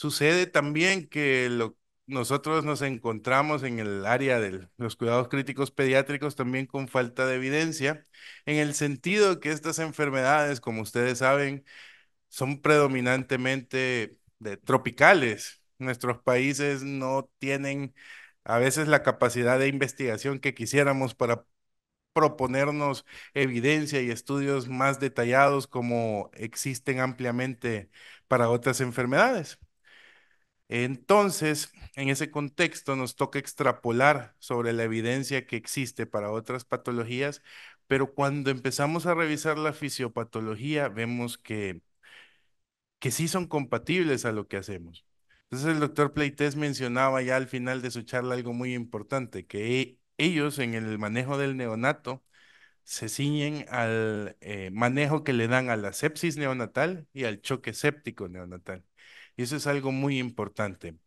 Sucede también que nosotros nos encontramos en el área de los cuidados críticos pediátricos también con falta de evidencia, en el sentido que estas enfermedades, como ustedes saben, son predominantemente tropicales. Nuestros países no tienen a veces la capacidad de investigación que quisiéramos para proponernos evidencia y estudios más detallados como existen ampliamente para otras enfermedades. Entonces, en ese contexto nos toca extrapolar sobre la evidencia que existe para otras patologías, pero cuando empezamos a revisar la fisiopatología vemos que, que sí son compatibles a lo que hacemos. Entonces el doctor Pleites mencionaba ya al final de su charla algo muy importante, que ellos en el manejo del neonato se ciñen al eh, manejo que le dan a la sepsis neonatal y al choque séptico neonatal. Y eso es algo muy importante.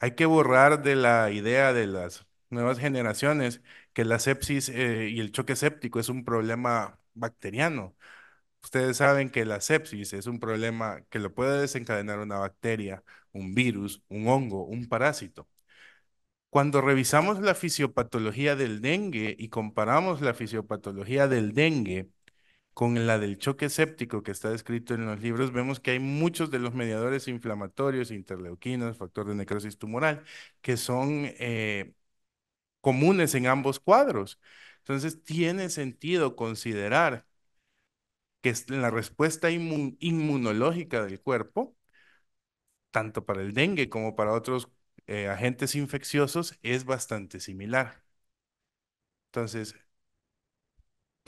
Hay que borrar de la idea de las nuevas generaciones que la sepsis eh, y el choque séptico es un problema bacteriano. Ustedes saben que la sepsis es un problema que lo puede desencadenar una bacteria, un virus, un hongo, un parásito. Cuando revisamos la fisiopatología del dengue y comparamos la fisiopatología del dengue con la del choque séptico que está descrito en los libros, vemos que hay muchos de los mediadores inflamatorios, interleuquinas, factor de necrosis tumoral, que son eh, comunes en ambos cuadros. Entonces, tiene sentido considerar que la respuesta inmunológica del cuerpo, tanto para el dengue como para otros eh, agentes infecciosos, es bastante similar. Entonces,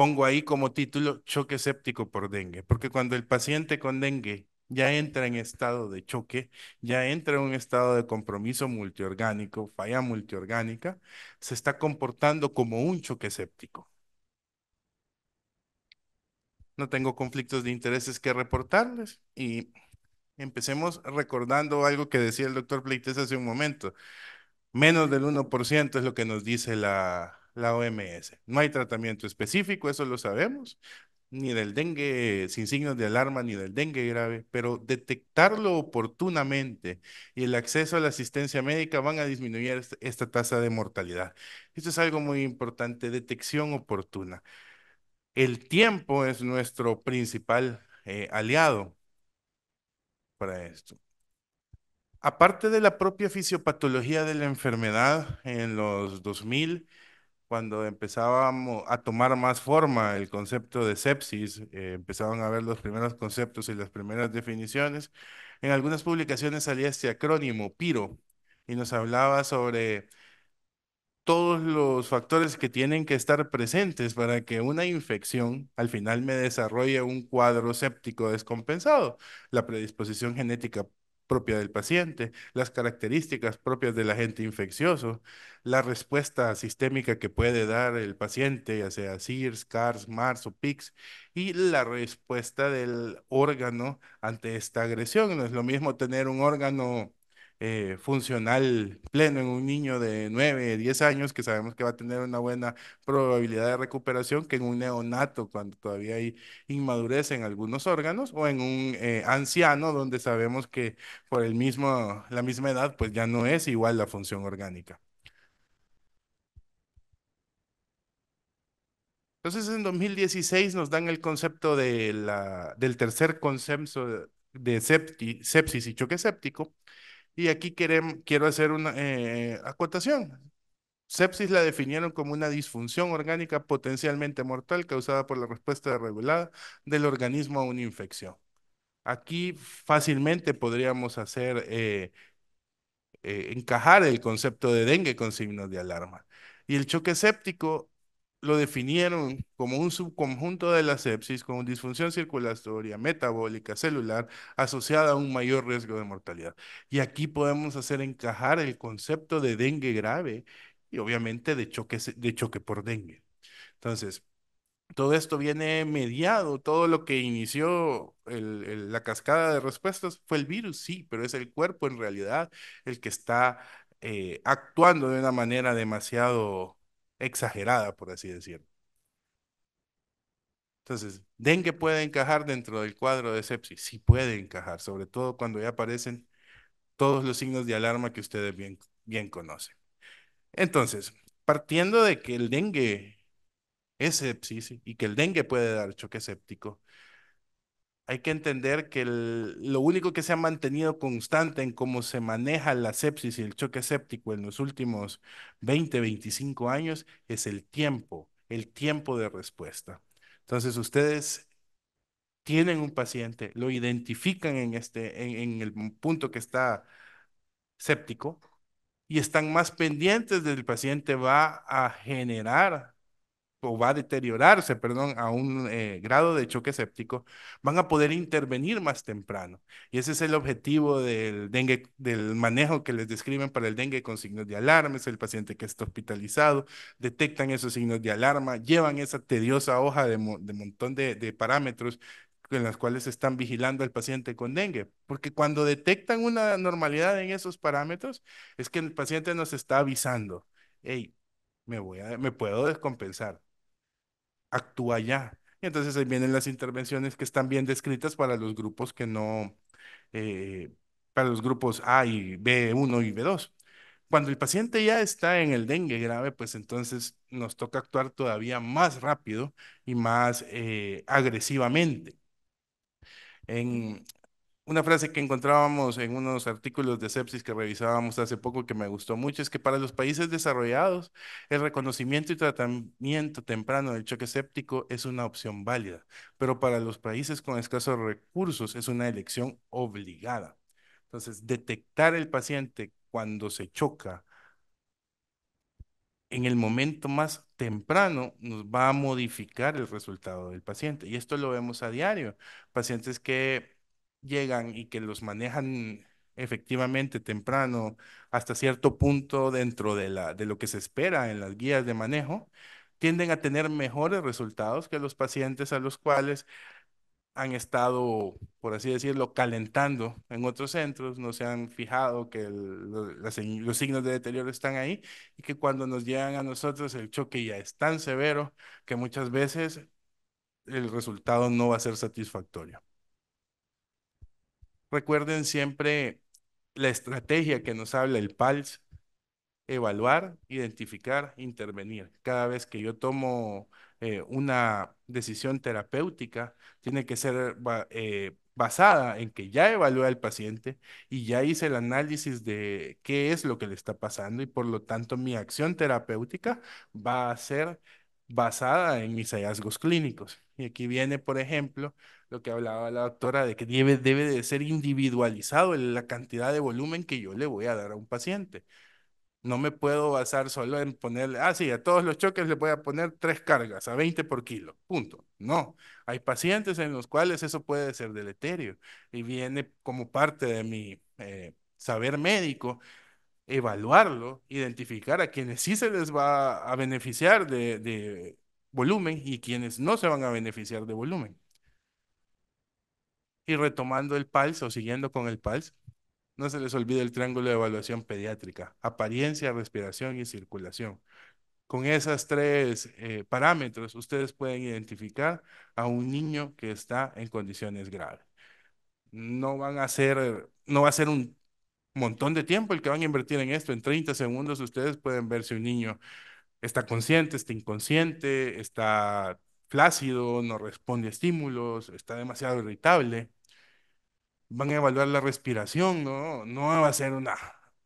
pongo ahí como título choque séptico por dengue, porque cuando el paciente con dengue ya entra en estado de choque, ya entra en un estado de compromiso multiorgánico, falla multiorgánica, se está comportando como un choque séptico. No tengo conflictos de intereses que reportarles y empecemos recordando algo que decía el doctor Pleites hace un momento. Menos del 1% es lo que nos dice la, la OMS. No hay tratamiento específico, eso lo sabemos, ni del dengue sin signos de alarma, ni del dengue grave, pero detectarlo oportunamente y el acceso a la asistencia médica van a disminuir esta tasa de mortalidad. Esto es algo muy importante, detección oportuna. El tiempo es nuestro principal eh, aliado para esto. Aparte de la propia fisiopatología de la enfermedad, en los 2000 cuando empezábamos a tomar más forma el concepto de sepsis, eh, empezaban a ver los primeros conceptos y las primeras definiciones. En algunas publicaciones salía este acrónimo, PIRO, y nos hablaba sobre todos los factores que tienen que estar presentes para que una infección al final me desarrolle un cuadro séptico descompensado. La predisposición genética propia del paciente, las características propias del agente infeccioso, la respuesta sistémica que puede dar el paciente, ya sea SIRS, CARS, MARS o PICS, y la respuesta del órgano ante esta agresión. No es lo mismo tener un órgano eh, funcional pleno en un niño de 9, 10 años, que sabemos que va a tener una buena probabilidad de recuperación, que en un neonato, cuando todavía hay inmadurez en algunos órganos, o en un eh, anciano, donde sabemos que por el mismo, la misma edad, pues ya no es igual la función orgánica. Entonces en 2016 nos dan el concepto de la, del tercer consenso de sepsis y choque séptico, y aquí quiero hacer una eh, acotación. Sepsis la definieron como una disfunción orgánica potencialmente mortal causada por la respuesta regulada del organismo a una infección. Aquí fácilmente podríamos hacer eh, eh, encajar el concepto de dengue con signos de alarma. Y el choque séptico lo definieron como un subconjunto de la sepsis con disfunción circulatoria, metabólica, celular, asociada a un mayor riesgo de mortalidad. Y aquí podemos hacer encajar el concepto de dengue grave y obviamente de choque, de choque por dengue. Entonces, todo esto viene mediado, todo lo que inició la cascada de respuestas fue el virus, sí, pero es el cuerpo en realidad el que está eh, actuando de una manera demasiado exagerada, por así decirlo. Entonces, dengue puede encajar dentro del cuadro de sepsis, sí puede encajar, sobre todo cuando ya aparecen todos los signos de alarma que ustedes bien, bien conocen. Entonces, partiendo de que el dengue es sepsis y que el dengue puede dar choque séptico, hay que entender que lo único que se ha mantenido constante en cómo se maneja la sepsis y el choque séptico en los últimos 20, 25 años es el tiempo, el tiempo de respuesta. Entonces, ustedes tienen un paciente, lo identifican en, este, en, el punto que está séptico y están más pendientes del paciente va a generar o va a deteriorarse, perdón, a un eh, grado de choque séptico, van a poder intervenir más temprano. Y ese es el objetivo del dengue, del manejo que les describen para el dengue con signos de alarma, es el paciente que está hospitalizado, detectan esos signos de alarma, llevan esa tediosa hoja de, montón de, parámetros en las cuales están vigilando al paciente con dengue, porque cuando detectan una normalidad en esos parámetros, es que el paciente nos está avisando, hey, me, voy a, me puedo descompensar, actúa ya. Y entonces ahí vienen las intervenciones que están bien descritas para los grupos que no, eh, para los grupos A y B1 y B2. Cuando el paciente ya está en el dengue grave, pues entonces nos toca actuar todavía más rápido y más eh, agresivamente. En, una frase que encontrábamos en unos artículos de Sepsis que revisábamos hace poco que me gustó mucho es que para los países desarrollados el reconocimiento y tratamiento temprano del choque séptico es una opción válida, pero para los países con escasos recursos es una elección obligada. Entonces, detectar el paciente cuando se choca en el momento más temprano nos va a modificar el resultado del paciente. Y esto lo vemos a diario. Pacientes que llegan y que los manejan efectivamente temprano hasta cierto punto dentro de, la, de lo que se espera en las guías de manejo, tienden a tener mejores resultados que los pacientes a los cuales han estado, por así decirlo, calentando en otros centros, no se han fijado que los signos de deterioro están ahí y que cuando nos llegan a nosotros el choque ya es tan severo que muchas veces el resultado no va a ser satisfactorio. Recuerden siempre la estrategia que nos habla el PALS, evaluar, identificar, intervenir. Cada vez que yo tomo eh, una decisión terapéutica, tiene que ser eh, basada en que ya evalué al paciente y ya hice el análisis de qué es lo que le está pasando y por lo tanto mi acción terapéutica va a ser basada en mis hallazgos clínicos. Y aquí viene, por ejemplo, lo que hablaba la doctora de que debe, debe de ser individualizado la cantidad de volumen que yo le voy a dar a un paciente. No me puedo basar solo en ponerle, ah, sí, a todos los choques le voy a poner tres cargas a 20 por kilo, punto. No, hay pacientes en los cuales eso puede ser deleterio y viene como parte de mi eh, saber médico evaluarlo, identificar a quienes sí se les va a beneficiar de volumen y quienes no se van a beneficiar de volumen. Y retomando el PALS o siguiendo con el PALS, no se les olvide el triángulo de evaluación pediátrica, apariencia, respiración y circulación. Con esos tres eh, parámetros, ustedes pueden identificar a un niño que está en condiciones graves. No van a no va a ser un montón de tiempo el que van a invertir en esto. En 30 segundos ustedes pueden ver si un niño está consciente, está inconsciente, está flácido, no responde a estímulos, está demasiado irritable van a evaluar la respiración, no, no va a ser una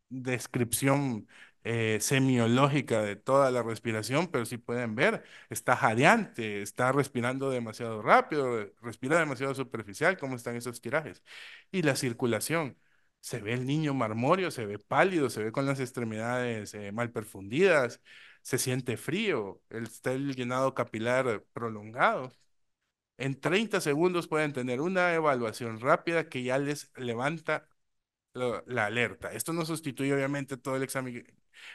descripción eh, semiológica de toda la respiración, pero sí pueden ver, está jadeante, está respirando demasiado rápido, respira demasiado superficial, cómo están esos tirajes. Y la circulación, se ve el niño marmorio, se ve pálido, se ve con las extremidades eh, mal perfundidas, se siente frío, está el llenado capilar prolongado. En 30 segundos pueden tener una evaluación rápida que ya les levanta la alerta. Esto no sustituye obviamente todo el examen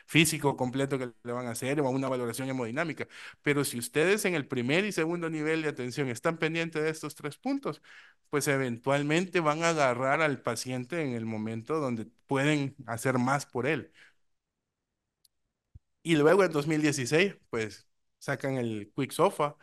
físico completo que le van a hacer o una valoración hemodinámica, pero si ustedes en el primer y segundo nivel de atención están pendientes de estos tres puntos, pues eventualmente van a agarrar al paciente en el momento donde pueden hacer más por él. Y luego en 2016, pues sacan el Quick Sofa,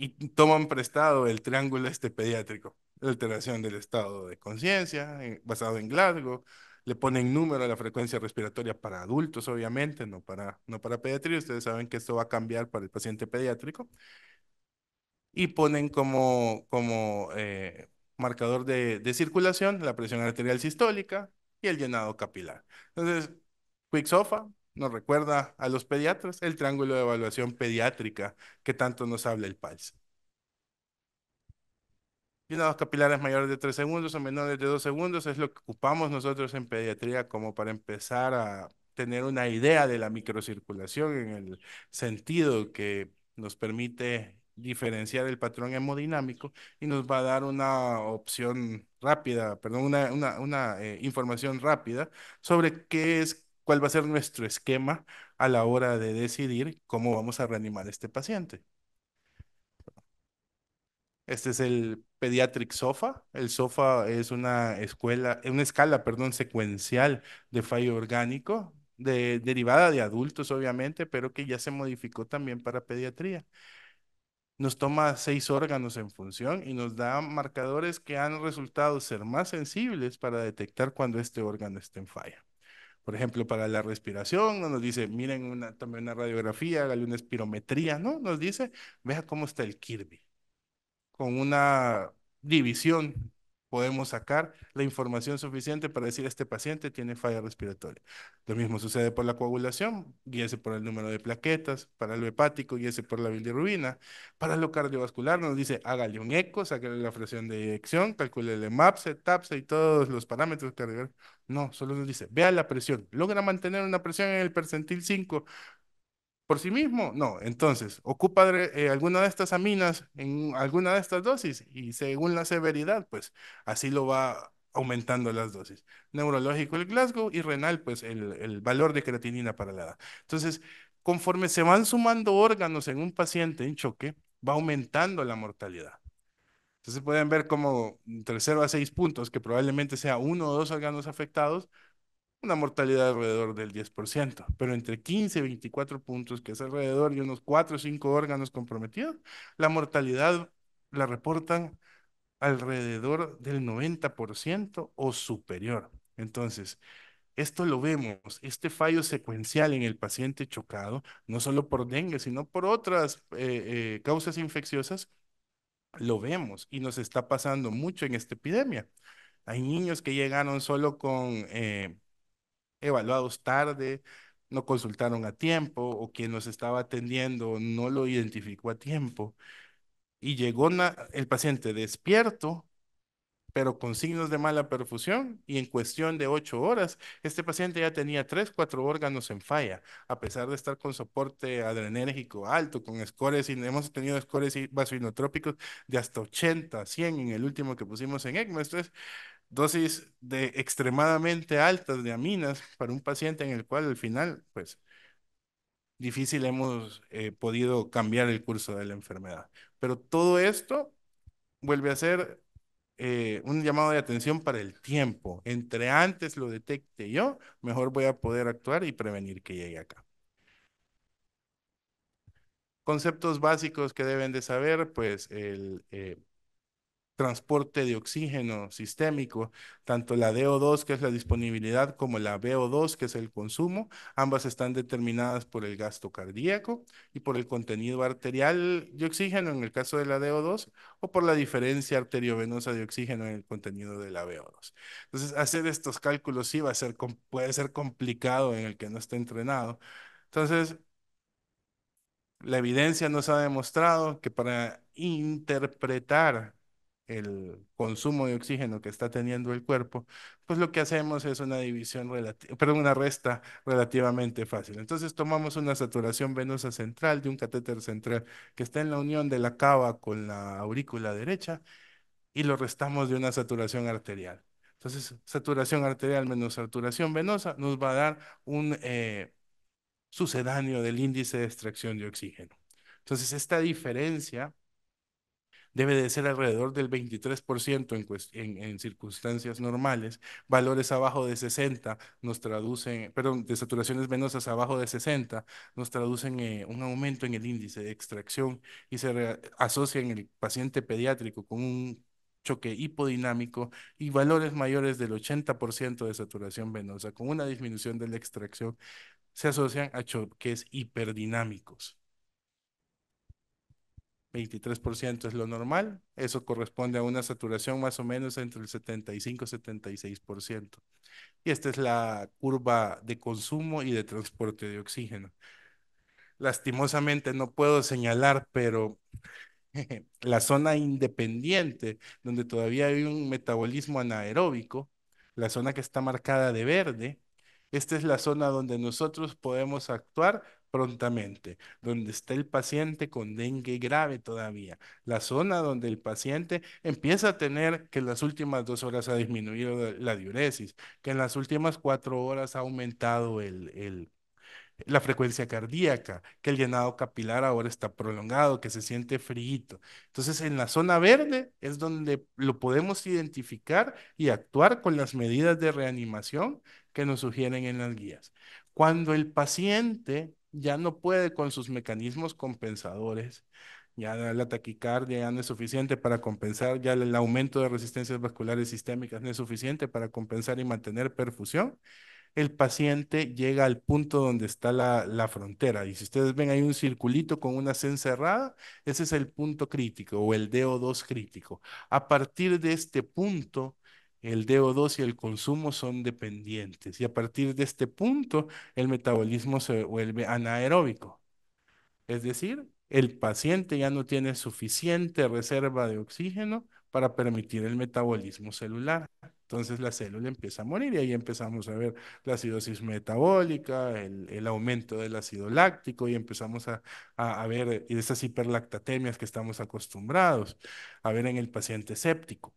y toman prestado el triángulo este pediátrico, la alteración del estado de conciencia eh, basado en Glasgow, le ponen número a la frecuencia respiratoria para adultos, obviamente, no para, no para pediatría, ustedes saben que esto va a cambiar para el paciente pediátrico, y ponen como, como eh, marcador de, de circulación la presión arterial sistólica y el llenado capilar. Entonces, quick SOFA nos recuerda a los pediatras el triángulo de evaluación pediátrica que tanto nos habla el y dos capilares mayores de 3 segundos o menores de 2 segundos es lo que ocupamos nosotros en pediatría como para empezar a tener una idea de la microcirculación en el sentido que nos permite diferenciar el patrón hemodinámico y nos va a dar una opción rápida, perdón, una, una, eh, información rápida sobre qué es cuál va a ser nuestro esquema a la hora de decidir cómo vamos a reanimar a este paciente. Este es el Pediatric SOFA. El SOFA es una escuela, una escala, perdón, secuencial de fallo orgánico, de, derivada de adultos, obviamente, pero que ya se modificó también para pediatría. Nos toma seis órganos en función y nos da marcadores que han resultado ser más sensibles para detectar cuando este órgano está en falla. Por ejemplo, para la respiración, nos dice, miren, una, también una radiografía, hágale una espirometría, ¿no? Nos dice, vea cómo está el Kirby, con una división podemos sacar la información suficiente para decir este paciente tiene falla respiratoria. Lo mismo sucede por la coagulación, guíese por el número de plaquetas, para lo hepático, guíese por la bilirrubina, para lo cardiovascular nos dice hágale un eco, sáquele la fracción de dirección, calcule el MAPSE, TAPSE y todos los parámetros que cardiovasculares. No, solo nos dice, vea la presión, logra mantener una presión en el percentil 5, por sí mismo, no. Entonces, ocupa eh, alguna de estas aminas en alguna de estas dosis y según la severidad, pues así lo va aumentando las dosis. Neurológico el Glasgow y renal, pues el, valor de creatinina para la edad. Entonces, conforme se van sumando órganos en un paciente en choque, va aumentando la mortalidad. Entonces pueden ver como 0 a 6 puntos, que probablemente sea uno o dos órganos afectados, una mortalidad alrededor del 10%, pero entre 15 y 24 puntos, que es alrededor de unos 4 o 5 órganos comprometidos, la mortalidad la reportan alrededor del 90% o superior. Entonces, esto lo vemos, este fallo secuencial en el paciente chocado, no solo por dengue, sino por otras eh, eh, causas infecciosas, lo vemos y nos está pasando mucho en esta epidemia. Hay niños que llegaron solo con eh, evaluados tarde, no consultaron a tiempo o quien nos estaba atendiendo no lo identificó a tiempo. Y llegó el paciente despierto, pero con signos de mala perfusión y en cuestión de ocho horas, este paciente ya tenía tres, cuatro órganos en falla, a pesar de estar con soporte adrenérgico alto, con scores, y hemos tenido scores vasoinotrópicos de hasta 80, 100 en el último que pusimos en ECMO. Entonces, dosis de extremadamente altas de aminas para un paciente en el cual al final, pues, difícil hemos eh, podido cambiar el curso de la enfermedad. Pero todo esto vuelve a ser eh, un llamado de atención para el tiempo. Entre antes lo detecte yo, mejor voy a poder actuar y prevenir que llegue acá. Conceptos básicos que deben de saber, pues el... Eh, transporte de oxígeno sistémico, tanto la DO2, que es la disponibilidad, como la vo 2 que es el consumo. Ambas están determinadas por el gasto cardíaco y por el contenido arterial de oxígeno en el caso de la DO2 o por la diferencia arteriovenosa de oxígeno en el contenido de la vo 2 Entonces, hacer estos cálculos sí va a ser, puede ser complicado en el que no esté entrenado. Entonces, la evidencia nos ha demostrado que para interpretar el consumo de oxígeno que está teniendo el cuerpo, pues lo que hacemos es una división, perdón, una resta relativamente fácil. Entonces tomamos una saturación venosa central de un catéter central que está en la unión de la cava con la aurícula derecha y lo restamos de una saturación arterial. Entonces, saturación arterial menos saturación venosa nos va a dar un eh, sucedáneo del índice de extracción de oxígeno. Entonces, esta diferencia debe de ser alrededor del 23% en, circunstancias normales. Valores abajo de 60 nos traducen, perdón, de saturaciones venosas abajo de 60 nos traducen eh, un aumento en el índice de extracción y se asocian en el paciente pediátrico con un choque hipodinámico y valores mayores del 80% de saturación venosa con una disminución de la extracción se asocian a choques hiperdinámicos. 23% es lo normal, eso corresponde a una saturación más o menos entre el 75 y 76%. Y esta es la curva de consumo y de transporte de oxígeno. Lastimosamente no puedo señalar, pero la zona independiente, donde todavía hay un metabolismo anaeróbico, la zona que está marcada de verde, esta es la zona donde nosotros podemos actuar prontamente, donde está el paciente con dengue grave todavía, la zona donde el paciente empieza a tener que en las últimas dos horas ha disminuido la diuresis, que en las últimas cuatro horas ha aumentado el, el la frecuencia cardíaca, que el llenado capilar ahora está prolongado, que se siente frío. Entonces, en la zona verde es donde lo podemos identificar y actuar con las medidas de reanimación que nos sugieren en las guías. Cuando el paciente ya no puede con sus mecanismos compensadores, ya la taquicardia ya no es suficiente para compensar, ya el aumento de resistencias vasculares sistémicas no es suficiente para compensar y mantener perfusión, el paciente llega al punto donde está la, frontera. Y si ustedes ven, ahí un circulito con una C encerrada, ese es el punto crítico o el DO2 crítico. A partir de este punto, el DO2 y el consumo son dependientes. Y a partir de este punto, el metabolismo se vuelve anaeróbico. Es decir, el paciente ya no tiene suficiente reserva de oxígeno para permitir el metabolismo celular. Entonces la célula empieza a morir y ahí empezamos a ver la acidosis metabólica, el, aumento del ácido láctico y empezamos a, a, a ver esas hiperlactatemias que estamos acostumbrados a ver en el paciente séptico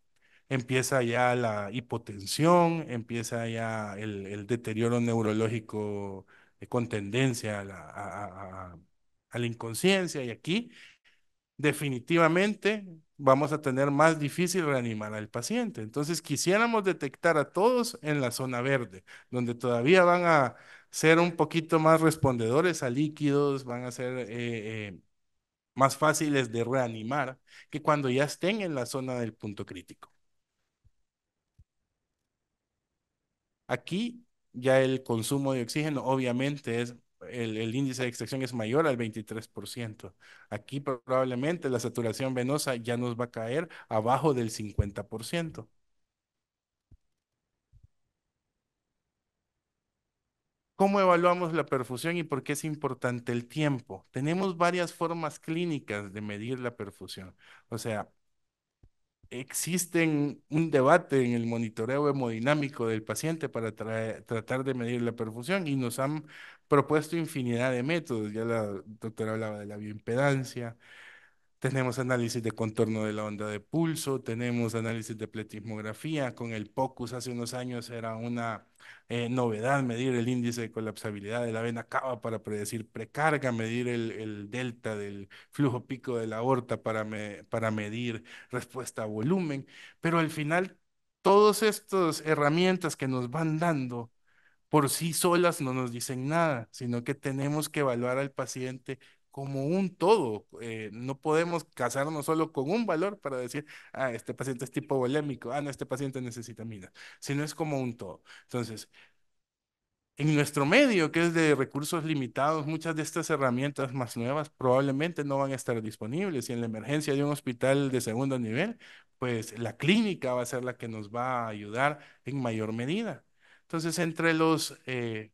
empieza ya la hipotensión, empieza ya el, deterioro neurológico eh, con tendencia a la, inconsciencia y aquí definitivamente vamos a tener más difícil reanimar al paciente. Entonces quisiéramos detectar a todos en la zona verde, donde todavía van a ser un poquito más respondedores a líquidos, van a ser eh, eh, más fáciles de reanimar que cuando ya estén en la zona del punto crítico. Aquí ya el consumo de oxígeno obviamente es el, el, índice de extracción es mayor al 23%. Aquí probablemente la saturación venosa ya nos va a caer abajo del 50%. ¿Cómo evaluamos la perfusión y por qué es importante el tiempo? Tenemos varias formas clínicas de medir la perfusión. O sea, existen un debate en el monitoreo hemodinámico del paciente para tratar de medir la perfusión y nos han propuesto infinidad de métodos. Ya la doctora hablaba de la bioimpedancia, tenemos análisis de contorno de la onda de pulso, tenemos análisis de pletismografía. Con el POCUS hace unos años era una eh, novedad medir el índice de colapsabilidad de la vena cava para predecir precarga, medir el, delta del flujo pico de la aorta para, para medir respuesta a volumen. Pero al final, todas estas herramientas que nos van dando por sí solas no nos dicen nada, sino que tenemos que evaluar al paciente como un todo. Eh, no podemos casarnos solo con un valor para decir, ah, este paciente es tipo volémico, ah, no, este paciente necesita minas, sino es como un todo. Entonces, en nuestro medio, que es de recursos limitados, muchas de estas herramientas más nuevas probablemente no van a estar disponibles. Y en la emergencia de un hospital de segundo nivel, pues la clínica va a ser la que nos va a ayudar en mayor medida. Entonces, entre los eh,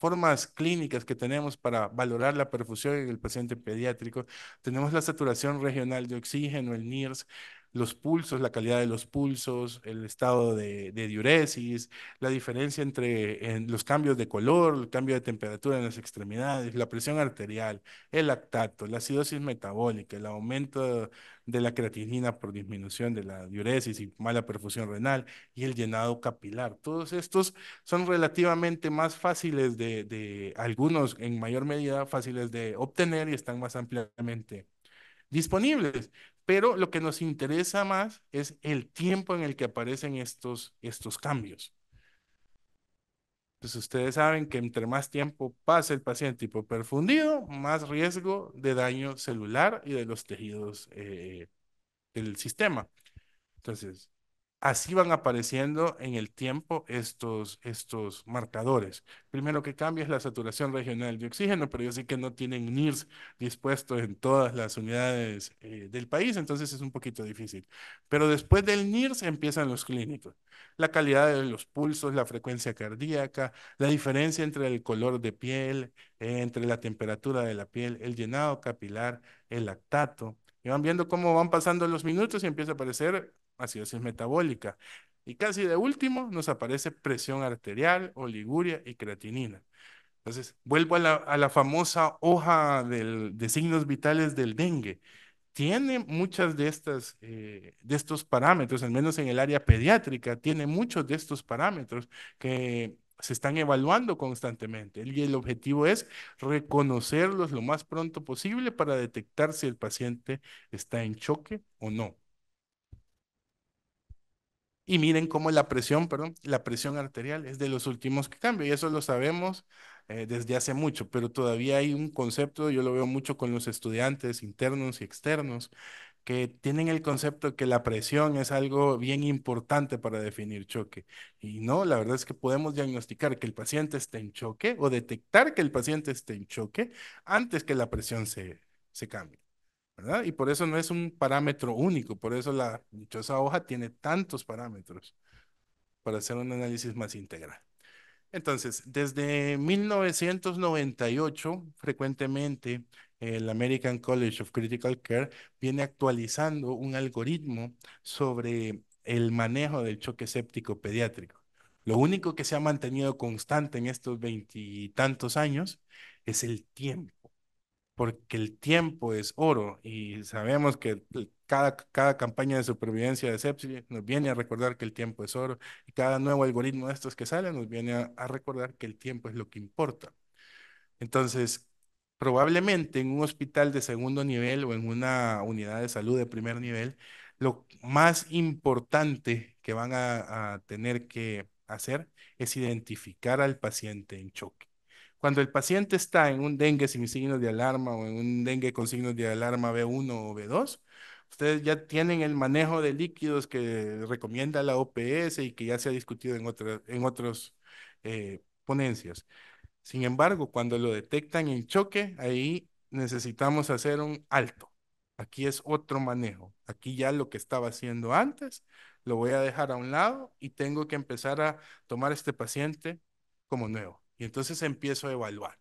formas clínicas que tenemos para valorar la perfusión en el paciente pediátrico. Tenemos la saturación regional de oxígeno, el NIRS, los pulsos, la calidad de los pulsos, el estado de, diuresis, la diferencia entre los cambios de color, el cambio de temperatura en las extremidades, la presión arterial, el lactato, la acidosis metabólica, el aumento de la creatinina por disminución de la diuresis y mala perfusión renal y el llenado capilar. Todos estos son relativamente más fáciles de algunos en mayor medida fáciles de obtener y están más ampliamente disponibles. Pero lo que nos interesa más es el tiempo en el que aparecen estos, estos cambios. Entonces pues, ustedes saben que entre más tiempo pasa el paciente perfundido, más riesgo de daño celular y de los tejidos eh, del sistema. Entonces, así van apareciendo en el tiempo estos, estos marcadores. Primero que cambia es la saturación regional de oxígeno, pero yo sé que no tienen NIRS dispuesto en todas las unidades eh, del país, entonces es un poquito difícil. Pero después del NIRS empiezan los clínicos. La calidad de los pulsos, la frecuencia cardíaca, la diferencia entre el color de piel, entre la temperatura de la piel, el llenado capilar, el lactato. Y van viendo cómo van pasando los minutos y empieza a aparecer acidosis metabólica. Y casi de último nos aparece presión arterial, oliguria y creatinina. Entonces, vuelvo a la, famosa hoja de signos vitales del dengue. Tiene muchas de estas, eh, de estos parámetros, al menos en el área pediátrica, tiene muchos de estos parámetros que se están evaluando constantemente. Y el objetivo es reconocerlos lo más pronto posible para detectar si el paciente está en choque o no. Y miren cómo la presión, perdón, la presión arterial es de los últimos que cambia, y eso lo sabemos eh, desde hace mucho, pero todavía hay un concepto, yo lo veo mucho con los estudiantes internos y externos, que tienen el concepto de que la presión es algo bien importante para definir choque. Y no, la verdad es que podemos diagnosticar que el paciente está en choque o detectar que el paciente está en choque antes que la presión se, se cambie. Y por eso no es un parámetro único, por eso la dichosa hoja tiene tantos parámetros para hacer un análisis más integral. Entonces, desde 1998, frecuentemente el American College of Critical Care viene actualizando un algoritmo sobre el manejo del choque séptico pediátrico. Lo único que se ha mantenido constante en estos veintitantos años es el tiempo porque el tiempo es oro y sabemos que cada, cada campaña de supervivencia de sepsis nos viene a recordar que el tiempo es oro y cada nuevo algoritmo de estos que sale nos viene a, recordar que el tiempo es lo que importa. Entonces, probablemente en un hospital de segundo nivel o en una unidad de salud de primer nivel, lo más importante que van a, a tener que hacer es identificar al paciente en choque cuando el paciente está en un dengue sin signos de alarma o en un dengue con signos de alarma B1 o B2, ustedes ya tienen el manejo de líquidos que recomienda la OPS y que ya se ha discutido en, otras en otros eh, ponencias. Sin embargo, cuando lo detectan en choque, ahí necesitamos hacer un alto. Aquí es otro manejo. Aquí ya lo que estaba haciendo antes lo voy a dejar a un lado y tengo que empezar a tomar este paciente como nuevo. Y entonces empiezo a evaluar.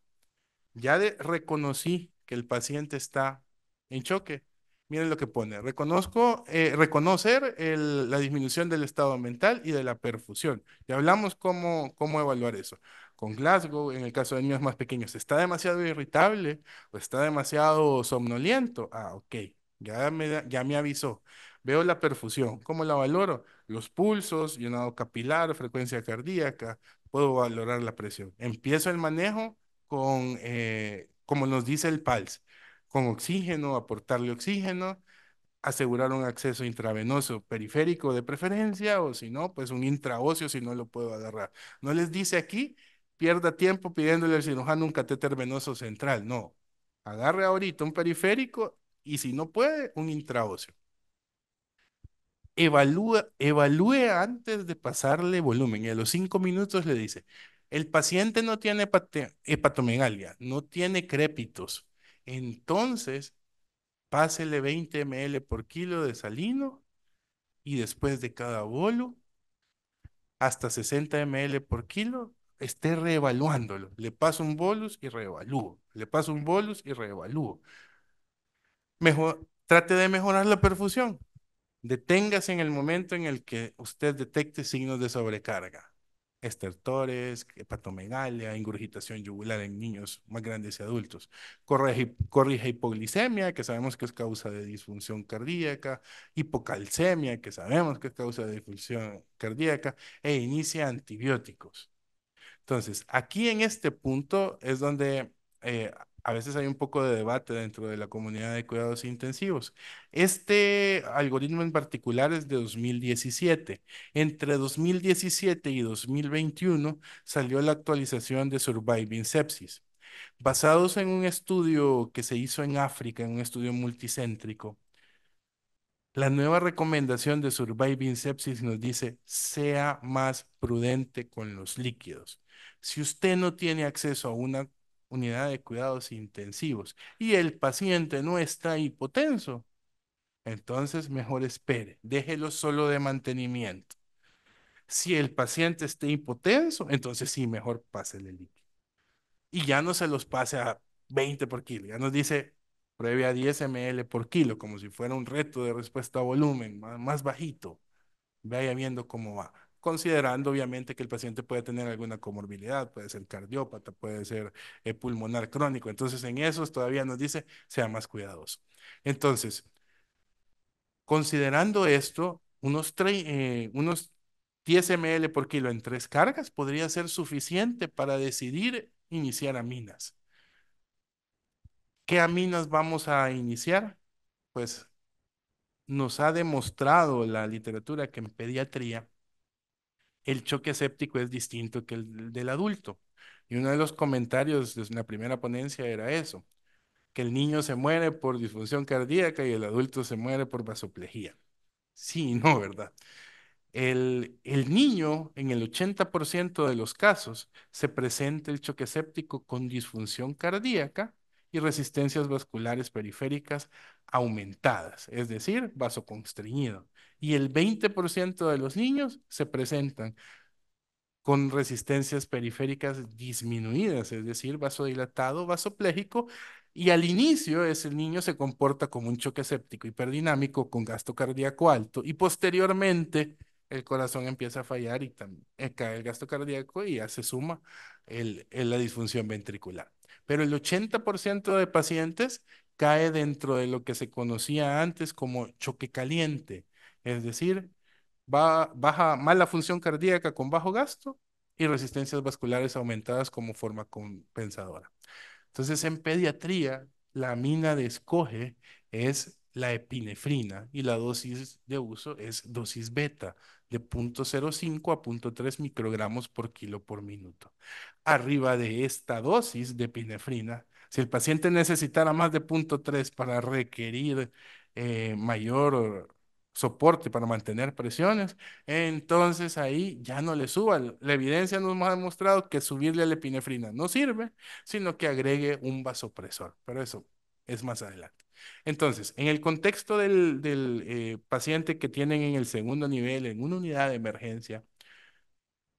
Ya reconocí que el paciente está en choque. Miren lo que pone. Reconozco, eh, reconocer la disminución del estado mental y de la perfusión. Y hablamos cómo, evaluar eso. Con Glasgow, en el caso de niños más pequeños, ¿está demasiado irritable o está demasiado somnoliento? Ah, ok, ya ya me avisó. Veo la perfusión. ¿Cómo la valoro? Los pulsos, llenado capilar, frecuencia cardíaca. Puedo valorar la presión. Empiezo el manejo con, eh, como nos dice el PALS, con oxígeno, aportarle oxígeno, asegurar un acceso intravenoso periférico de preferencia, o si no, pues un intraocio si no lo puedo agarrar. No les dice aquí, pierda tiempo pidiéndole al cirujano un catéter venoso central, no. Agarre ahorita un periférico y si no puede, un intraocio evalúe antes de pasarle volumen y a los cinco minutos le dice, el paciente no tiene hepatomegalia, no tiene crépitos, entonces pásele 20 ml por kilo de salino y después de cada bolo hasta 60 ml por kilo esté reevaluándolo. Le paso un bolus y reevalúo. Le paso un bolus y reevalúo. Mejor, trate de mejorar la perfusión. Deténgase en el momento en el que usted detecte signos de sobrecarga, estertores, hepatomegalia, ingurgitación yugular en niños más grandes y adultos. Corrija hipoglicemia, que sabemos que es causa de disfunción cardíaca, hipocalcemia, que sabemos que es causa de disfunción cardíaca, e inicia antibióticos. Entonces, aquí en este punto es donde eh, a veces hay un poco de debate dentro de la comunidad de cuidados intensivos. Este algoritmo en particular es de 2017. Entre 2017 y 2021 salió la actualización de Surviving Sepsis. Basados en un estudio que se hizo en África, en un estudio multicéntrico, la nueva recomendación de Surviving Sepsis nos dice, sea más prudente con los líquidos. Si usted no tiene acceso a una unidad de cuidados intensivos y el paciente no está hipotenso, entonces mejor espere, déjelo solo de mantenimiento. Si el paciente está hipotenso, entonces sí, mejor el líquido. Y ya no se los pase a 20 por kilo, ya nos dice previa a 10 ml por kilo, como si fuera un reto de respuesta a volumen, más bajito. Vaya viendo cómo va considerando obviamente que el paciente puede tener alguna comorbilidad, puede ser cardiópata, puede ser eh, pulmonar crónico. Entonces, en esos todavía nos dice, sea más cuidadoso. Entonces, considerando esto, unos, eh, unos 10 ml por kilo en tres cargas podría ser suficiente para decidir iniciar aminas. ¿Qué aminas vamos a iniciar? Pues nos ha demostrado la literatura que en pediatría el choque séptico es distinto que el del adulto. Y uno de los comentarios de la primera ponencia era eso, que el niño se muere por disfunción cardíaca y el adulto se muere por vasoplejía. Sí, no, ¿verdad? El, el niño, en el 80% de los casos, se presenta el choque séptico con disfunción cardíaca y resistencias vasculares periféricas aumentadas, es decir, vasoconstreñido. Y el 20% de los niños se presentan con resistencias periféricas disminuidas, es decir, vasodilatado, vasoplégico y al inicio ese niño se comporta como un choque séptico hiperdinámico con gasto cardíaco alto, y posteriormente el corazón empieza a fallar y también eh, cae el gasto cardíaco y ya se suma la disfunción ventricular pero el 80% de pacientes cae dentro de lo que se conocía antes como choque caliente, es decir, baja mala función cardíaca con bajo gasto y resistencias vasculares aumentadas como forma compensadora. Entonces, en pediatría, la mina de escoge es la epinefrina y la dosis de uso es dosis beta de 0.05 a 0.3 microgramos por kilo por minuto. Arriba de esta dosis de epinefrina, si el paciente necesitara más de 0.3 para requerir eh, mayor soporte para mantener presiones, entonces ahí ya no le suba. La evidencia nos ha demostrado que subirle la epinefrina no sirve, sino que agregue un vasopresor. Pero eso es más adelante. Entonces, en el contexto del, eh, paciente que tienen en el segundo nivel, en una unidad de emergencia,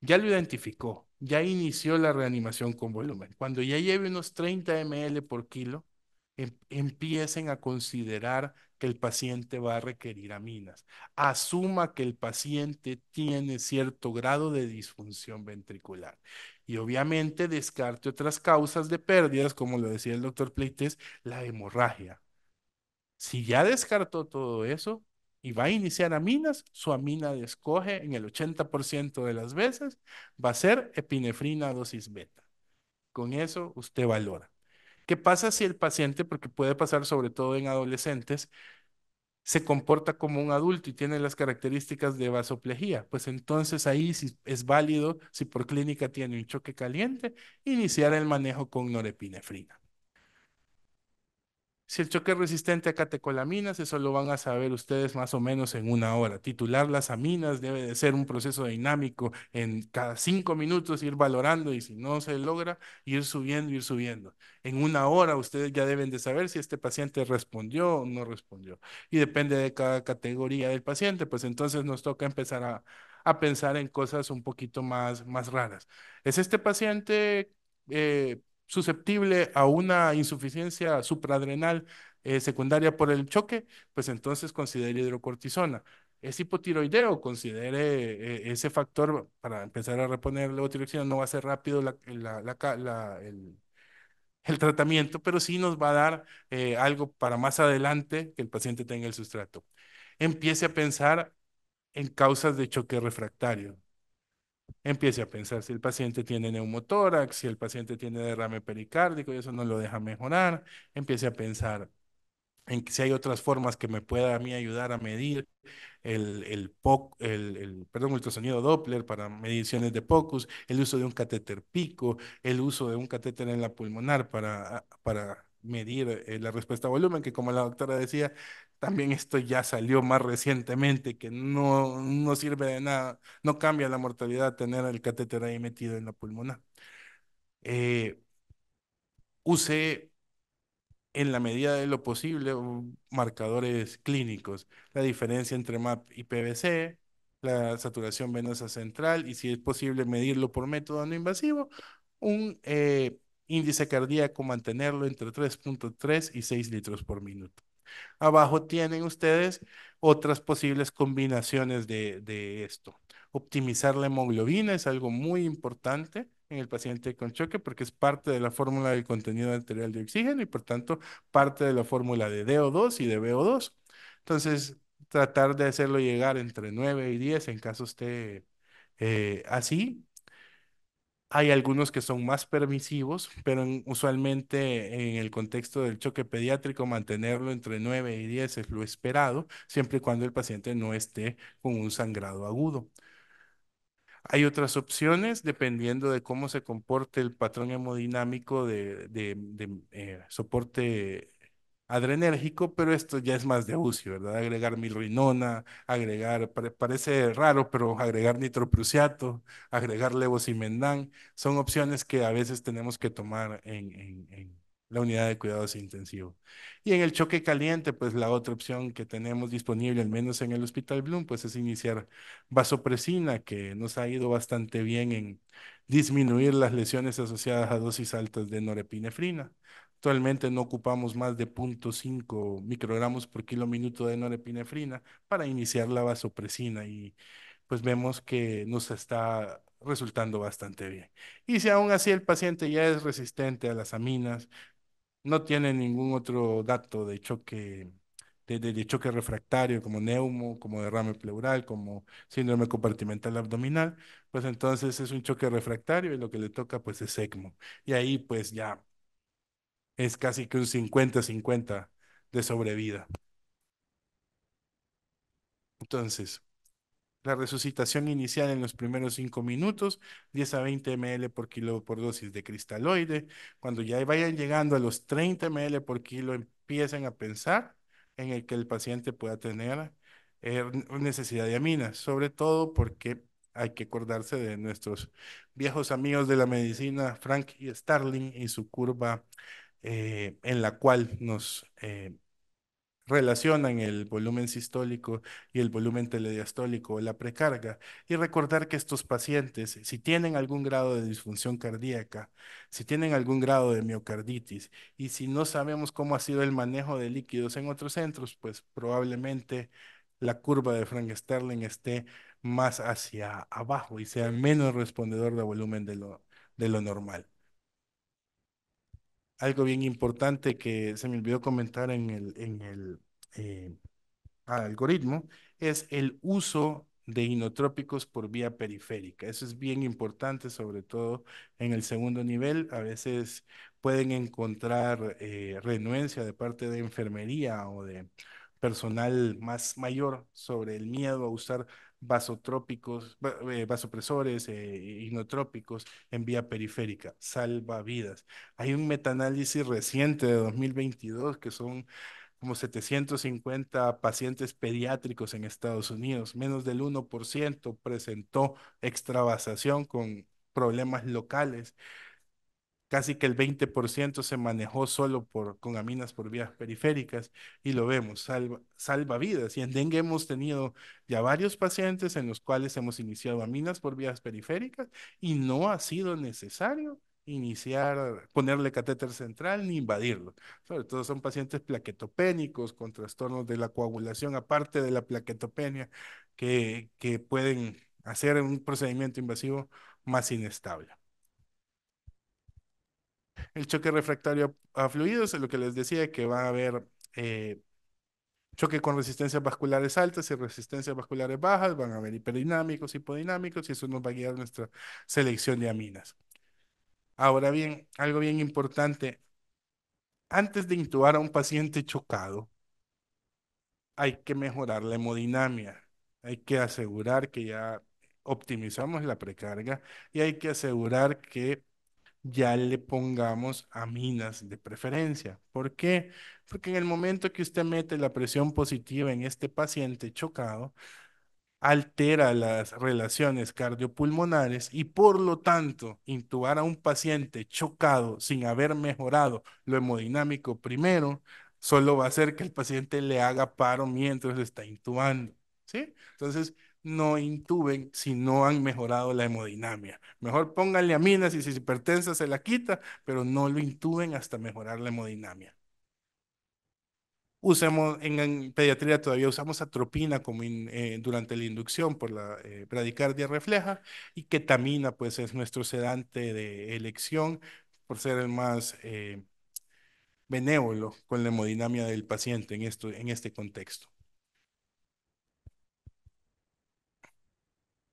ya lo identificó, ya inició la reanimación con volumen. Cuando ya lleve unos 30 ml por kilo, em, empiecen a considerar que el paciente va a requerir aminas. Asuma que el paciente tiene cierto grado de disfunción ventricular. Y obviamente descarte otras causas de pérdidas, como lo decía el doctor Pleites, la hemorragia. Si ya descartó todo eso y va a iniciar aminas, su amina descoge escoge en el 80% de las veces va a ser epinefrina dosis beta. Con eso usted valora. ¿Qué pasa si el paciente, porque puede pasar sobre todo en adolescentes, se comporta como un adulto y tiene las características de vasoplejía? Pues entonces ahí si es válido, si por clínica tiene un choque caliente, iniciar el manejo con norepinefrina. Si el choque es resistente a catecolaminas, eso lo van a saber ustedes más o menos en una hora. Titular las aminas debe de ser un proceso dinámico en cada cinco minutos ir valorando y si no se logra, ir subiendo, ir subiendo. En una hora ustedes ya deben de saber si este paciente respondió o no respondió. Y depende de cada categoría del paciente, pues entonces nos toca empezar a, pensar en cosas un poquito más, más raras. ¿Es este paciente eh, susceptible a una insuficiencia supradrenal eh, secundaria por el choque, pues entonces considere hidrocortisona. Es hipotiroideo, considere eh, ese factor para empezar a reponer la levotiroxina. No va a ser rápido el, tratamiento, pero sí nos va a dar eh, algo para más adelante que el paciente tenga el sustrato. Empiece a pensar en causas de choque refractario empiece a pensar si el paciente tiene neumotórax, si el paciente tiene derrame pericárdico y eso no lo deja mejorar, empiece a pensar en si hay otras formas que me pueda a mí ayudar a medir el, el, el, perdón, ultrasonido Doppler para mediciones de POCUS, el uso de un catéter pico, el uso de un catéter en la pulmonar para, para medir eh, la respuesta a volumen, que como la doctora decía, también esto ya salió más recientemente, que no, no sirve de nada, no cambia la mortalidad tener el catéter ahí metido en la pulmonar. Use eh, usé en la medida de lo posible marcadores clínicos, la diferencia entre MAP y PVC, la saturación venosa central y si es posible medirlo por método no invasivo, un... Eh, índice cardíaco mantenerlo entre 3.3 y 6 litros por minuto. Abajo tienen ustedes otras posibles combinaciones de, esto. Optimizar la hemoglobina es algo muy importante en el paciente con choque porque es parte de la fórmula del contenido arterial de oxígeno y por tanto parte de la fórmula de DO2 y de vo 2 Entonces, tratar de hacerlo llegar entre 9 y 10 en caso esté eh, así hay algunos que son más permisivos, pero usualmente en el contexto del choque pediátrico mantenerlo entre 9 y 10 es lo esperado, siempre y cuando el paciente no esté con un sangrado agudo. Hay otras opciones dependiendo de cómo se comporte el patrón hemodinámico de, eh, soporte adrenérgico, pero esto ya es más de uso, ¿verdad? Agregar milrinona, agregar, parece raro, pero agregar nitroprusiato, agregar levosimendan, son opciones que a veces tenemos que tomar en, en la unidad de cuidados intensivos. Y en el choque caliente, pues la otra opción que tenemos disponible, al menos en el Hospital Bloom, pues es iniciar vasopresina, que nos ha ido bastante bien en disminuir las lesiones asociadas a dosis altas de norepinefrina. Actualmente no ocupamos más de 0.5 microgramos por kilo minuto de norepinefrina para iniciar la vasopresina y pues vemos que nos está resultando bastante bien. Y si aún así el paciente ya es resistente a las aminas, no tiene ningún otro dato de choque de, choque refractario, como neumo, como derrame pleural, como síndrome compartimental abdominal, pues entonces es un choque refractario y lo que le toca pues es ECMO. Y ahí pues ya es casi que un 50-50 de sobrevida. Entonces, la resucitación inicial en los primeros cinco minutos, 10 a 20 ml por kilo por dosis de cristaloide. Cuando ya vayan llegando a los 30 ml por kilo, empiecen a pensar en el que el paciente pueda tener eh, necesidad de aminas, sobre todo porque hay que acordarse de nuestros viejos amigos de la medicina, Frank y Starling, y su curva eh, en la cual nos eh, relacionan el volumen sistólico y el volumen telediastólico o la precarga. Y recordar que estos pacientes, si tienen algún grado de disfunción cardíaca, si tienen algún grado de miocarditis y si no sabemos cómo ha sido el manejo de líquidos en otros centros, pues probablemente la curva de Frank Sterling esté más hacia abajo y sea menos respondedor de volumen de lo normal algo bien importante que se me olvidó comentar en el, en el eh, algoritmo es el uso de inotrópicos por vía periférica. Eso es bien importante, sobre todo en el segundo nivel. A veces pueden encontrar eh, renuencia de parte de enfermería o de personal más mayor sobre el miedo a usar vasotrópicos, eh, vasopresores, e inotrópicos en vía periférica, salva vidas. Hay un metaanálisis reciente de 2022 que son como 750 pacientes pediátricos en Estados Unidos, menos del 1% presentó extravasación con problemas locales casi que el 20% se manejó solo por, con aminas por vías periféricas y lo vemos, salva, vidas. Y en dengue hemos tenido ya varios pacientes en los cuales hemos iniciado aminas por vías periféricas y no ha sido necesario iniciar, ponerle catéter central ni invadirlo. Sobre todo son pacientes plaquetopénicos con trastornos de la coagulación, aparte de la plaquetopenia, que, que pueden hacer un procedimiento invasivo más inestable el choque refractario a fluidos, lo que les decía que va a haber eh, choque con resistencias vasculares altas y resistencias vasculares bajas, van a haber hiperdinámicos, hipodinámicos, y eso nos va a guiar nuestra selección de aminas. Ahora bien, algo bien importante, antes de intubar a un paciente chocado, hay que mejorar la hemodinamia, hay que asegurar que ya optimizamos la precarga y hay que asegurar que ya le pongamos aminas de preferencia. ¿Por qué? Porque en el momento que usted mete la presión positiva en este paciente chocado, altera las relaciones cardiopulmonares y por lo tanto intubar a un paciente chocado sin haber mejorado lo hemodinámico primero, solo va a hacer que el paciente le haga paro mientras está intubando. ¿sí? Entonces, no intuben si no han mejorado la hemodinamia. Mejor pónganle aminas y si se hipertensa se la quita, pero no lo intuben hasta mejorar la hemodinamia. Usamos, en, pediatría todavía usamos atropina como eh, durante la inducción por la eh, bradicardia refleja y ketamina pues es nuestro sedante de elección por ser el más eh, benévolo con la hemodinamia del paciente en, esto, en este contexto.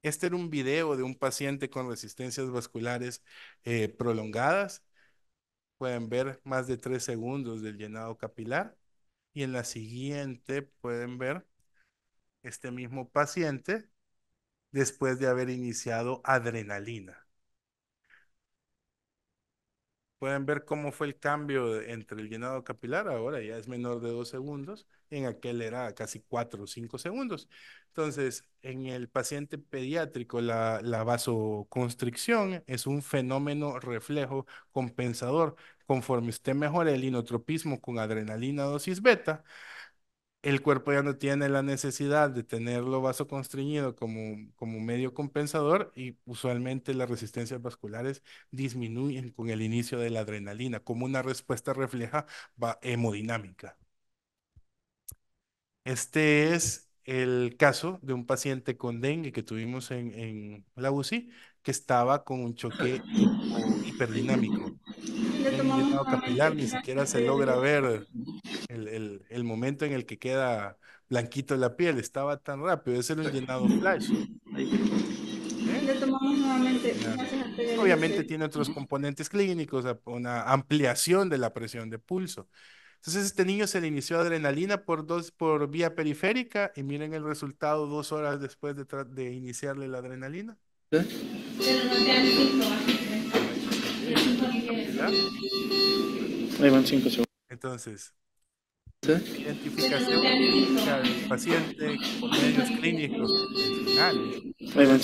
Este era un video de un paciente con resistencias vasculares eh, prolongadas. Pueden ver más de tres segundos del llenado capilar. Y en la siguiente pueden ver este mismo paciente después de haber iniciado adrenalina pueden ver cómo fue el cambio entre el llenado capilar, ahora ya es menor de dos segundos, en aquel era casi cuatro o cinco segundos. Entonces, en el paciente pediátrico, la, vasoconstricción es un fenómeno reflejo compensador. Conforme usted mejore el inotropismo con adrenalina dosis beta, el cuerpo ya no tiene la necesidad de tenerlo vasoconstriñido como, como medio compensador y usualmente las resistencias vasculares disminuyen con el inicio de la adrenalina, como una respuesta refleja hemodinámica. Este es el caso de un paciente con dengue que tuvimos en, en la UCI que estaba con un choque súper dinámico. capilar ni siquiera se logra ver el, el, momento en el que queda blanquito la piel. Estaba tan rápido, ese era un llenado flash. Obviamente tiene otros componentes clínicos, una ampliación de la presión de pulso. Entonces este niño se le inició adrenalina por, dos, por vía periférica y miren el resultado dos horas después de, de iniciarle la adrenalina. ¿Eh? Ahí van cinco segundos. Entonces, identificación del paciente por medios clínicos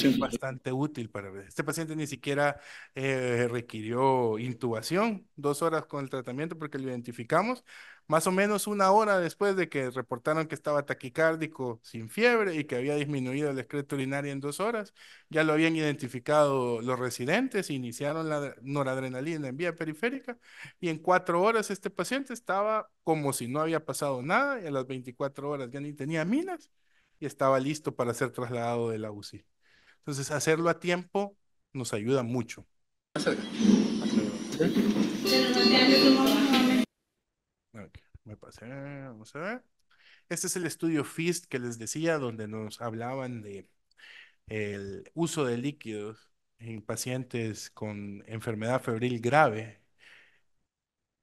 es bastante útil para ver. Este paciente ni siquiera eh, requirió intubación, dos horas con el tratamiento porque lo identificamos, más o menos una hora después de que reportaron que estaba taquicárdico sin fiebre y que había disminuido el excreto urinario en dos horas, ya lo habían identificado los residentes, iniciaron la noradrenalina en vía periférica y en cuatro horas este paciente estaba como si no había pasado nada y a las 24 horas ya ni tenía minas y estaba listo para ser trasladado de la UCI. Entonces, hacerlo a tiempo nos ayuda mucho me pasé, vamos a ver. Este es el estudio FIST que les decía, donde nos hablaban de el uso de líquidos en pacientes con enfermedad febril grave.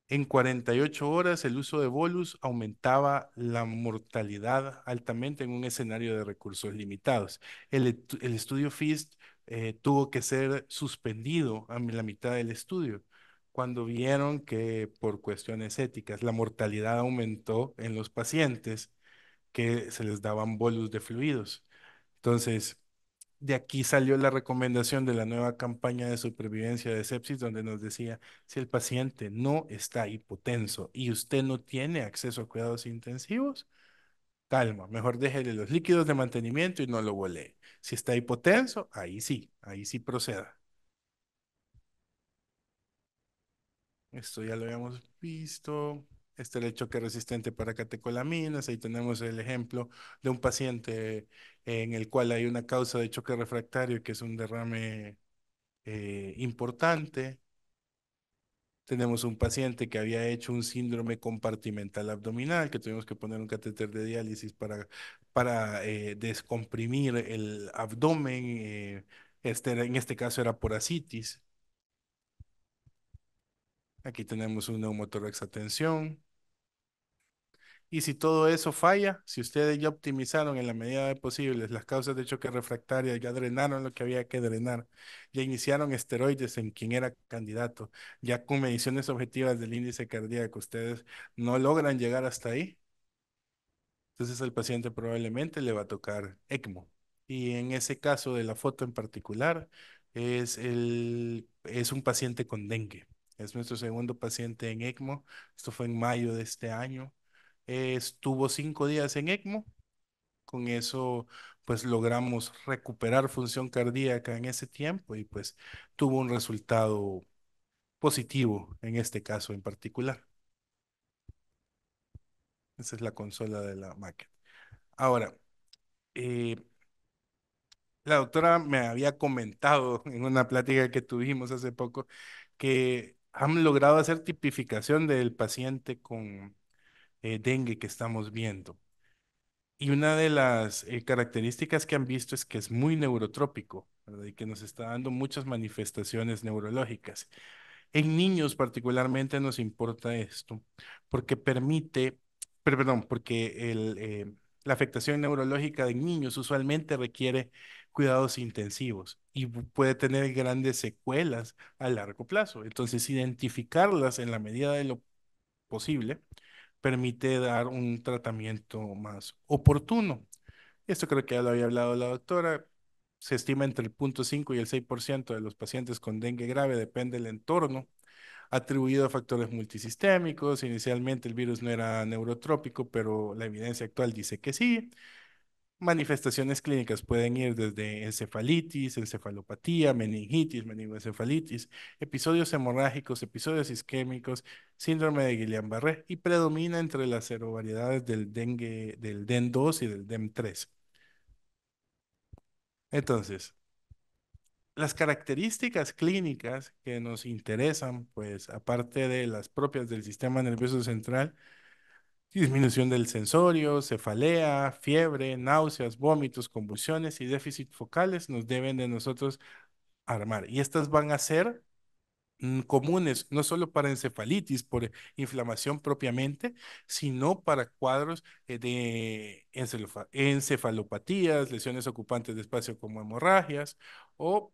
En 48 horas el uso de bolus aumentaba la mortalidad altamente en un escenario de recursos limitados. El, estudio FIST eh, tuvo que ser suspendido a la mitad del estudio cuando vieron que por cuestiones éticas la mortalidad aumentó en los pacientes que se les daban bolus de fluidos. Entonces, de aquí salió la recomendación de la nueva campaña de supervivencia de sepsis, donde nos decía, si el paciente no está hipotenso y usted no tiene acceso a cuidados intensivos, calma, mejor déjele los líquidos de mantenimiento y no lo volee. Si está hipotenso, ahí sí, ahí sí proceda. Esto ya lo habíamos visto. Este el choque resistente para catecolaminas. Ahí tenemos el ejemplo de un paciente eh, en el cual hay una causa de choque refractario que es un derrame eh, importante. Tenemos un paciente que había hecho un síndrome compartimental abdominal, que tuvimos que poner un catéter de diálisis para, para eh, descomprimir el abdomen. este, en este caso era por asitis. Aquí tenemos un neumotórax Y si todo eso falla, si ustedes ya optimizaron en la medida de posibles las causas de choque refractaria, ya drenaron lo que había que drenar, ya iniciaron esteroides en quien era candidato, ya con mediciones objetivas del índice cardíaco, ustedes no logran llegar hasta ahí, entonces al paciente probablemente le va a tocar ECMO. Y en ese caso de la foto en particular, es, el, es un paciente con dengue. Es nuestro segundo paciente en ECMO. Esto fue en mayo de este año. estuvo cinco días en ECMO. Con eso, pues logramos recuperar función cardíaca en ese tiempo y pues tuvo un resultado positivo en este caso en particular. Esa es la consola de la máquina. Ahora, eh, la doctora me había comentado en una plática que tuvimos hace poco que han logrado hacer tipificación del paciente con eh, dengue que estamos viendo. Y una de las eh, características que han visto es que es muy neurotrópico y que nos está dando muchas manifestaciones neurológicas. En niños particularmente nos importa esto porque permite, perdón, porque el, eh, la afectación neurológica de niños usualmente requiere cuidados intensivos y puede tener grandes secuelas a largo plazo. Entonces, identificarlas en la medida de lo posible permite dar un tratamiento más oportuno. Esto creo que ya lo había hablado la doctora. Se estima entre el 5 y el 6% de los pacientes con dengue grave, depende del entorno, atribuido a factores multisistémicos. Inicialmente el virus no era neurotrópico, pero la evidencia actual dice que sí manifestaciones clínicas pueden ir desde encefalitis, encefalopatía, meningitis, meningoencefalitis, episodios hemorrágicos, episodios isquémicos, síndrome de Guillain-Barré y predomina entre las serovariedades del dengue, del DEN2 y del DEN3. Entonces, las características clínicas que nos interesan, pues aparte de las propias del sistema nervioso central, disminución del sensorio, cefalea, fiebre, náuseas, vómitos, convulsiones y déficit focales nos deben de nosotros armar. Y estas van a ser mm, comunes no solo para encefalitis por inflamación propiamente, sino para cuadros eh, de encefalopatías, lesiones ocupantes de espacio como hemorragias o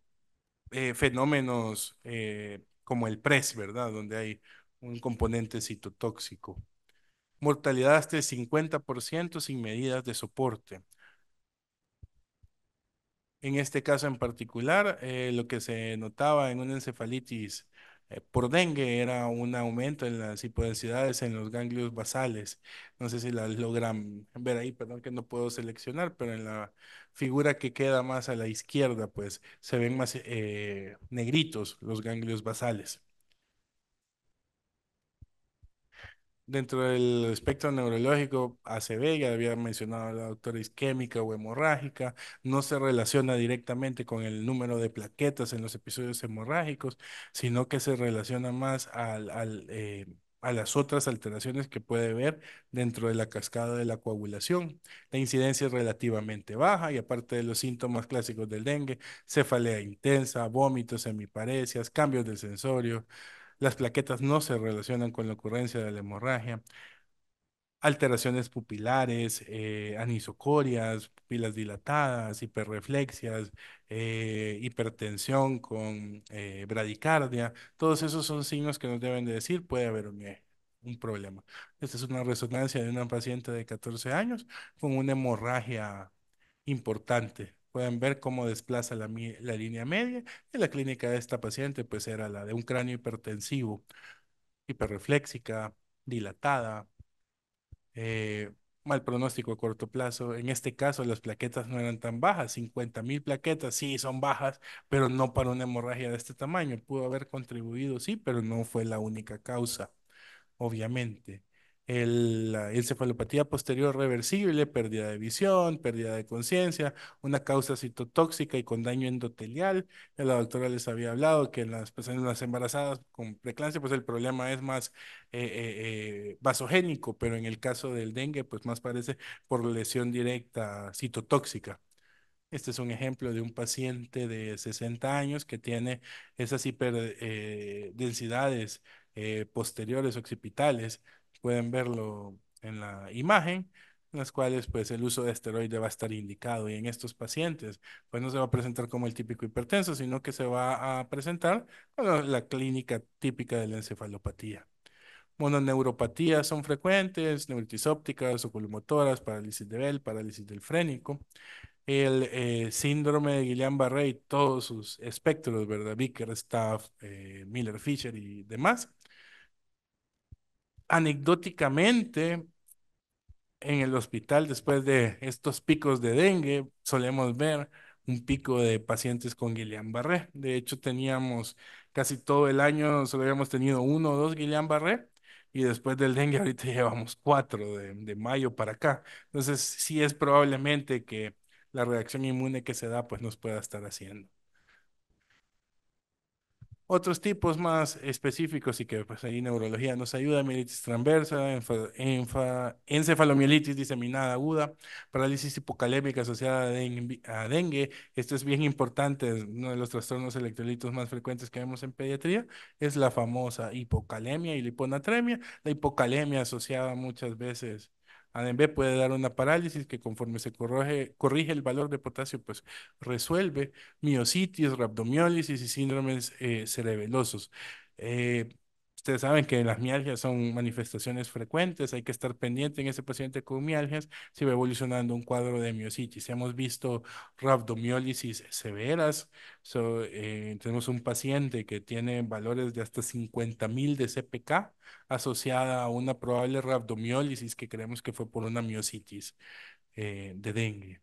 eh, fenómenos eh, como el PRES, ¿verdad? Donde hay un componente citotóxico mortalidad hasta el 50% sin medidas de soporte. En este caso en particular, eh, lo que se notaba en una encefalitis eh, por dengue era un aumento en las hipodensidades en los ganglios basales. No sé si las logran ver ahí, perdón que no puedo seleccionar, pero en la figura que queda más a la izquierda, pues se ven más eh, negritos los ganglios basales. Dentro del espectro neurológico, ACV, ya había mencionado la doctora isquémica o hemorrágica, no se relaciona directamente con el número de plaquetas en los episodios hemorrágicos, sino que se relaciona más al, al, eh, a las otras alteraciones que puede ver dentro de la cascada de la coagulación. La incidencia es relativamente baja y aparte de los síntomas clásicos del dengue, cefalea intensa, vómitos, semiparecias, cambios del sensorio, las plaquetas no se relacionan con la ocurrencia de la hemorragia. Alteraciones pupilares, eh, anisocorias, pupilas dilatadas, hiperreflexias, eh, hipertensión con eh, bradicardia. Todos esos son signos que nos deben de decir puede haber un un problema. Esta es una resonancia de una paciente de 14 años con una hemorragia importante Pueden ver cómo desplaza la, línea media. En la clínica de esta paciente, pues era la de un cráneo hipertensivo, hiperreflexica, dilatada, eh, mal pronóstico a corto plazo. En este caso, las plaquetas no eran tan bajas, 50 mil plaquetas, sí, son bajas, pero no para una hemorragia de este tamaño. Pudo haber contribuido, sí, pero no fue la única causa, obviamente el, la encefalopatía posterior reversible, pérdida de visión, pérdida de conciencia, una causa citotóxica y con daño endotelial. La doctora les había hablado que en las personas embarazadas con preeclampsia, pues el problema es más eh, eh, eh, vasogénico, pero en el caso del dengue, pues más parece por lesión directa citotóxica. Este es un ejemplo de un paciente de 60 años que tiene esas hiperdensidades posteriores occipitales pueden verlo en la imagen, en las cuales pues el uso de esteroide va a estar indicado y en estos pacientes pues no se va a presentar como el típico hipertenso, sino que se va a presentar la clínica típica de la encefalopatía. Mononeuropatías son frecuentes, neuritis ópticas, oculomotoras, parálisis de Bell, parálisis del frénico, el eh, síndrome de Guillain-Barré y todos sus espectros, ¿verdad? Vicker, Staff, eh, Miller-Fisher y demás anecdóticamente, en el hospital, después de estos picos de dengue, solemos ver un pico de pacientes con Guillain-Barré. De hecho, teníamos casi todo el año, solo habíamos tenido uno o dos Guillain-Barré, y después del dengue ahorita llevamos cuatro de, de, mayo para acá. Entonces, sí es probablemente que la reacción inmune que se da, pues nos pueda estar haciendo. Otros tipos más específicos y que pues ahí neurología nos ayuda, mielitis transversa, encefalomielitis diseminada aguda, parálisis hipocalémica asociada a dengue, Esto es bien importante, uno de los trastornos electrolitos más frecuentes que vemos en pediatría es la famosa hipocalemia y la hiponatremia. La hipocalemia asociada muchas veces ADNB puede dar una parálisis que conforme se corrige, corrige el valor de potasio, pues resuelve miocitis, rabdomiólisis y síndromes eh, cerebelosos. Eh, Ustedes saben que las mialgias son manifestaciones frecuentes, hay que estar pendiente en ese paciente con mialgias si va evolucionando un cuadro de miositis. Hemos visto rhabdomiólisis severas, eh, tenemos un paciente que tiene valores de hasta 50.000 de CPK asociada a una probable rhabdomiólisis que creemos que fue por una miositis eh, de dengue.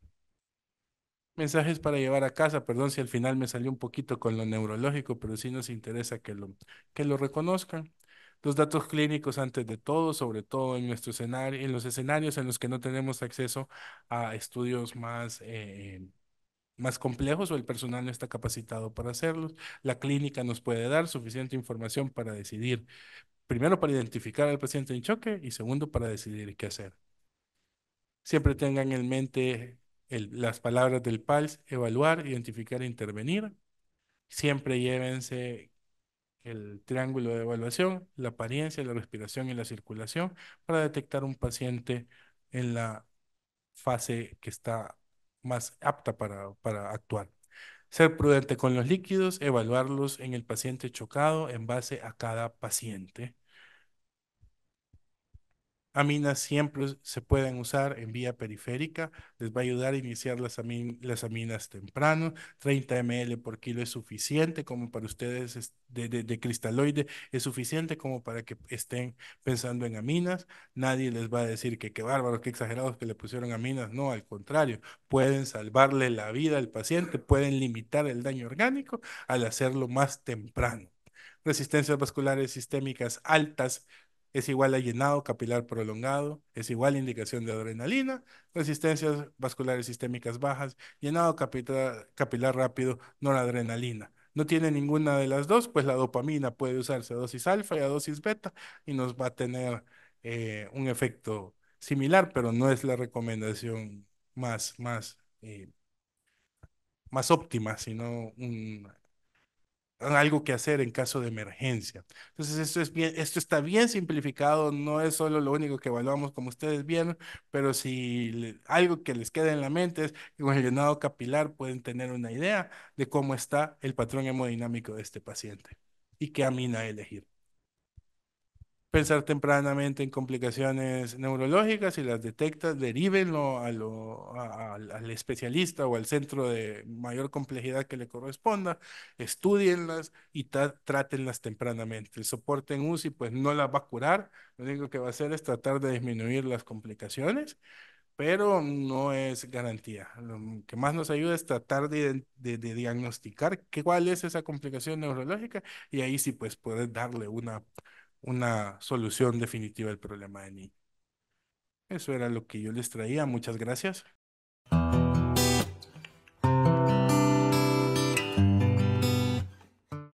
Mensajes para llevar a casa, perdón si al final me salió un poquito con lo neurológico, pero sí nos interesa que lo, que lo reconozcan. Los datos clínicos antes de todo, sobre todo en, nuestro escenario, en los escenarios en los que no tenemos acceso a estudios más... Eh, más complejos o el personal no está capacitado para hacerlos. La clínica nos puede dar suficiente información para decidir, primero para identificar al paciente en choque y segundo para decidir qué hacer. Siempre tengan en mente las palabras del PALS, evaluar, identificar e intervenir. Siempre llévense el triángulo de evaluación, la apariencia, la respiración y la circulación para detectar un paciente en la fase que está más apta para actuar. Ser prudente con los líquidos, evaluarlos en el paciente chocado en base a cada paciente. Aminas siempre se pueden usar en vía periférica, les va a ayudar a iniciar las, aminas temprano, 30 ml por kilo es suficiente como para ustedes de, de, cristaloide, es suficiente como para que estén pensando en aminas, nadie les va a decir que qué bárbaros, qué exagerados que le pusieron aminas, no, al contrario, pueden salvarle la vida al paciente, pueden limitar el daño orgánico al hacerlo más temprano. Resistencias vasculares sistémicas altas es igual a llenado capilar prolongado, es igual a indicación de adrenalina, resistencias vasculares sistémicas bajas, llenado capilar, capilar rápido, adrenalina. No tiene ninguna de las dos, pues la dopamina puede usarse a dosis alfa y a dosis beta y nos va a tener eh, un efecto similar, pero no es la recomendación más, más, eh, más óptima, sino un algo que hacer en caso de emergencia. Entonces, esto, es bien, esto está bien simplificado, no es solo lo único que evaluamos como ustedes vieron, pero si algo que les queda en la mente es que con el llenado capilar pueden tener una idea de cómo está el patrón hemodinámico de este paciente y qué amina elegir pensar tempranamente en complicaciones neurológicas, y las detectas, derívenlo a lo, al especialista o al centro de mayor complejidad que le corresponda, estudienlas y trátenlas tempranamente. El soporte en UCI pues no las va a curar, lo único que va a hacer es tratar de disminuir las complicaciones, pero no es garantía. Lo que más nos ayuda es tratar de, diagnosticar qué, cuál es esa complicación neurológica y ahí sí pues poder darle una una solución definitiva al problema de Ni. Eso era lo que yo les traía. Muchas gracias.